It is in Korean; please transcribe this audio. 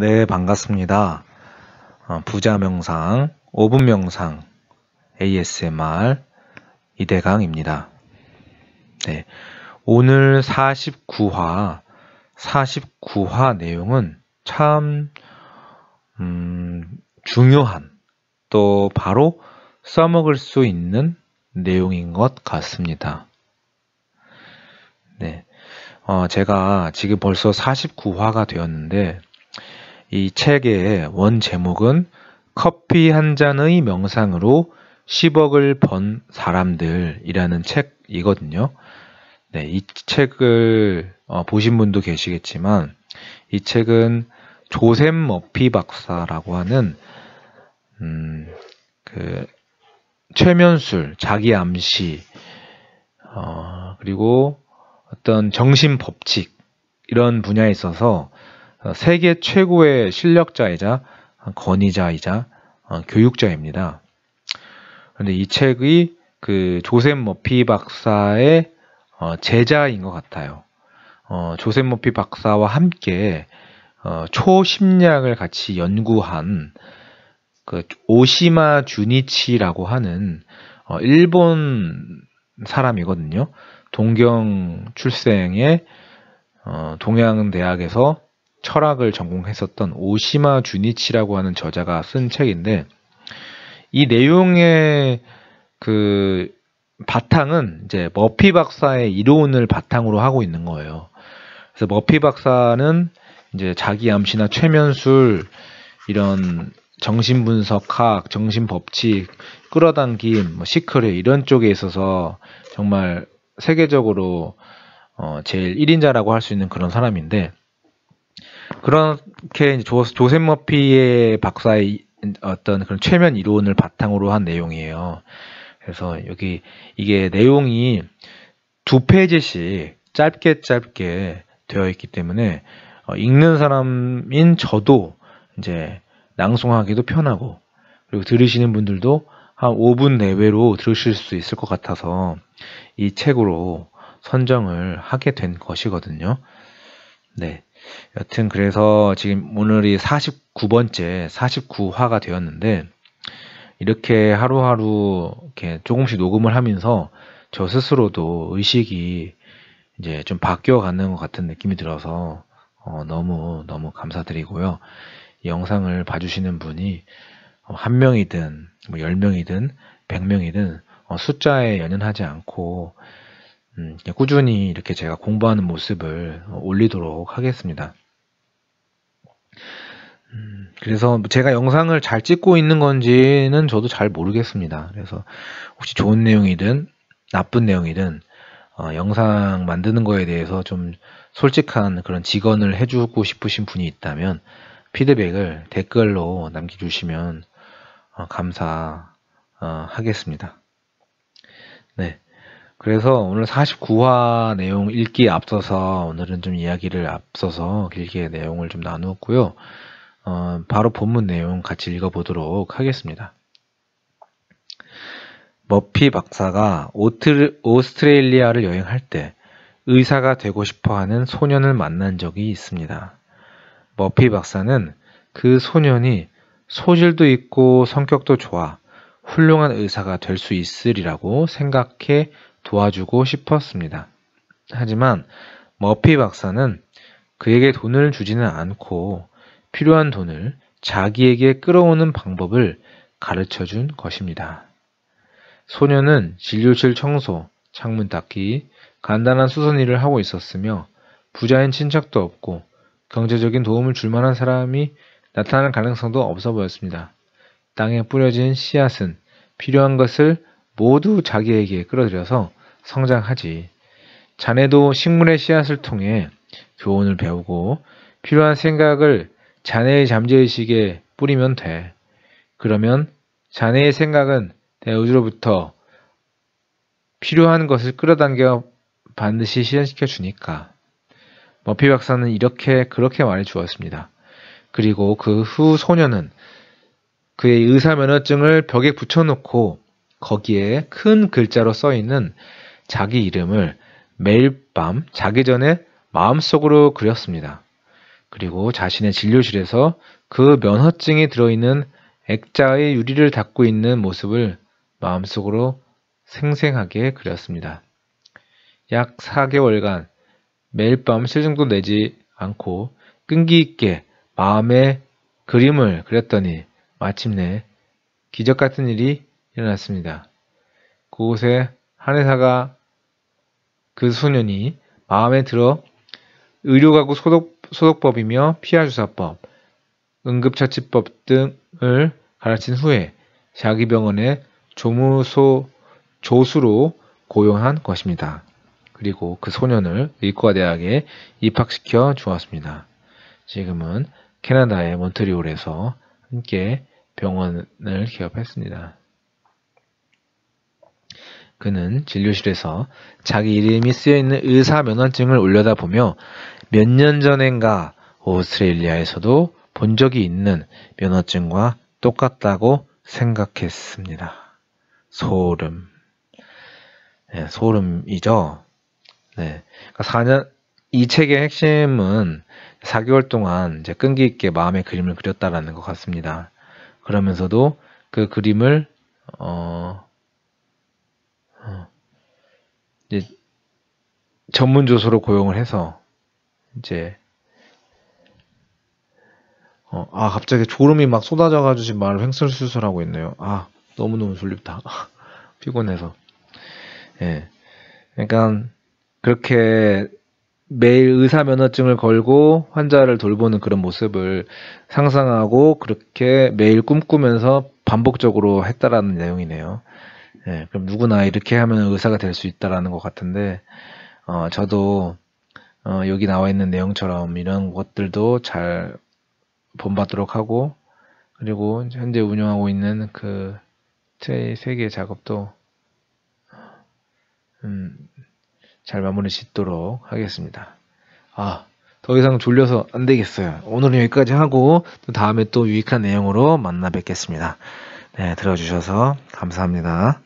네, 반갑습니다. 어, 부자 명상, 5분 명상, ASMR 이대강입니다. 네, 오늘 49화, 49화 내용은 참 음, 중요한 또 바로 써먹을 수 있는 내용인 것 같습니다. 네, 어, 제가 지금 벌써 49화가 되었는데 이 책의 원 제목은 커피 한 잔의 명상으로 10억을 번 사람들이라는 책이거든요. 네, 이 책을 어, 보신 분도 계시겠지만 이 책은 조셉 머피 박사라고 하는 음, 그 최면술, 자기 암시, 어, 그리고 어떤 정신 법칙 이런 분야에 있어서 어, 세계 최고의 실력자이자 권위자이자 어, 교육자입니다. 그런데 이 책이 그 조셉 머피 박사의 어, 제자인 것 같아요. 조셉 머피 박사와 함께 초심량을 같이 연구한 그 오시마 주니치라고 하는 일본 사람이거든요. 동경 출생의 동양 대학에서 철학을 전공했었던 오시마 주니치라고 하는 저자가 쓴 책인데 이 내용의 그 바탕은 이제 머피 박사의 이론을 바탕으로 하고 있는 거예요. 그래서 머피 박사는 이제 자기 암시나 최면술 이런 정신분석학, 정신법칙, 끌어당김, 뭐 시크릿 이런 쪽에 있어서 정말 세계적으로 어 제일 1인자라고 할 수 있는 그런 사람인데 그렇게 조, 조셉 머피의 박사의 어떤 그런 최면 이론을 바탕으로 한 내용이에요. 그래서 여기 이게 내용이 두 페이지씩 짧게 짧게 되어 있기 때문에 어, 읽는 사람인 저도 이제 낭송하기도 편하고 그리고 들으시는 분들도 한 5분 내외로 들으실 수 있을 것 같아서 이 책으로 선정을 하게 된 것이거든요. 네. 여튼 그래서 지금 오늘이 49번째 49화가 되었는데 이렇게 하루하루 이렇게 조금씩 녹음을 하면서 저 스스로도 의식이 이제 좀 바뀌어가는 것 같은 느낌이 들어서 어, 너무 너무 감사드리고요. 이 영상을 봐주시는 분이 한 명이든 뭐1명이든백명이든 어, 숫자에 연연하지 않고 음, 꾸준히 이렇게 제가 공부하는 모습을 올리도록 하겠습니다. 음, 그래서 뭐 제가 영상을 잘 찍고 있는 건지는 저도 잘 모르겠습니다. 그래서 혹시 좋은 내용이든 나쁜 내용이든 어, 영상 만드는 거에 대해서 좀 솔직한 그런 직언을 해주고 싶으신 분이 있다면 피드백을 댓글로 남겨주시면 어, 감사하겠습니다. 어, 네. 그래서 오늘 49화 내용 읽기 앞서서 오늘은 좀 이야기를 앞서서 길게 내용을 좀 나누었고요. 어, 바로 본문 내용 같이 읽어보도록 하겠습니다. 머피 박사가 오트, 오스트레일리아를 여행할 때 의사가 되고 싶어 하는 소년을 만난 적이 있습니다. 머피 박사는 그 소년이 소질도 있고 성격도 좋아 훌륭한 의사가 될 수 있으리라고 생각해 도와주고 싶었습니다. 하지만 머피 박사는 그에게 돈을 주지는 않고 필요한 돈을 자기에게 끌어오는 방법을 가르쳐 준 것입니다. 소녀는 진료실 청소, 창문 닦기, 간단한 수선 일을 하고 있었으며 부자인 친척도 없고 경제적인 도움을 줄 만한 사람이 나타날 가능성도 없어 보였습니다. 땅에 뿌려진 씨앗은 필요한 것을 모두 자기에게 끌어들여서 성장하지. 자네도 식물의 씨앗을 통해 교훈을 배우고 필요한 생각을 자네의 잠재의식에 뿌리면 돼. 그러면 자네의 생각은 대우주로부터 필요한 것을 끌어당겨 반드시 실현시켜 주니까. 머피 박사는 이렇게 그렇게 말해 주었습니다. 그리고 그 후 소녀는 그의 의사 면허증을 벽에 붙여놓고 거기에 큰 글자로 써 있는 자기 이름을 매일 밤 자기 전에 마음속으로 그렸습니다. 그리고 자신의 진료실에서 그 면허증이 들어있는 액자의 유리를 닫고 있는 모습을 마음속으로 생생하게 그렸습니다. 약 4개월간 매일 밤 실증도 내지 않고 끈기 있게 마음의 그림을 그렸더니 마침내 기적 같은 일이 일어났습니다. 그곳에 한의사가 그 소년이 마음에 들어 의료가구 소독, 소독법이며 피하주사법, 응급처치법 등을 가르친 후에 자기 병원에 조무소 조수로 고용한 것입니다. 그리고 그 소년을 의과대학에 입학시켜 주었습니다. 지금은 캐나다의 몬트리올에서 함께 병원을 개업했습니다. 그는 진료실에서 자기 이름이 쓰여있는 의사 면허증을 올려다보며 몇 년 전엔가 오스트레일리아에서도 본 적이 있는 면허증과 똑같다고 생각했습니다. 소름. 네, 소름이죠. 네. 4년, 그러니까 이 책의 핵심은 4개월 동안 이제 끈기 있게 마음의 그림을 그렸다라는 것 같습니다. 그러면서도 그 그림을, 어, 어. 이제 전문 조소로 고용을 해서 이제 어, 아 갑자기 졸음이 막 쏟아져가지고 말을 횡설수설하고 있네요. 아 너무너무 졸립다. 피곤해서. 예. 그러니까 그렇게 매일 의사 면허증을 걸고 환자를 돌보는 그런 모습을 상상하고 그렇게 매일 꿈꾸면서 반복적으로 했다라는 내용이네요. 예, 그럼 누구나 이렇게 하면 의사가 될 수 있다라는 것 같은데 어, 저도 어, 여기 나와 있는 내용처럼 이런 것들도 잘 본받도록 하고 그리고 현재 운영하고 있는 그트 세개 작업도 음, 잘 마무리 짓도록 하겠습니다. 아, 더 이상 졸려서 안 되겠어요. 오늘은 여기까지 하고 또 다음에 또 유익한 내용으로 만나 뵙겠습니다. 네, 들어주셔서 감사합니다.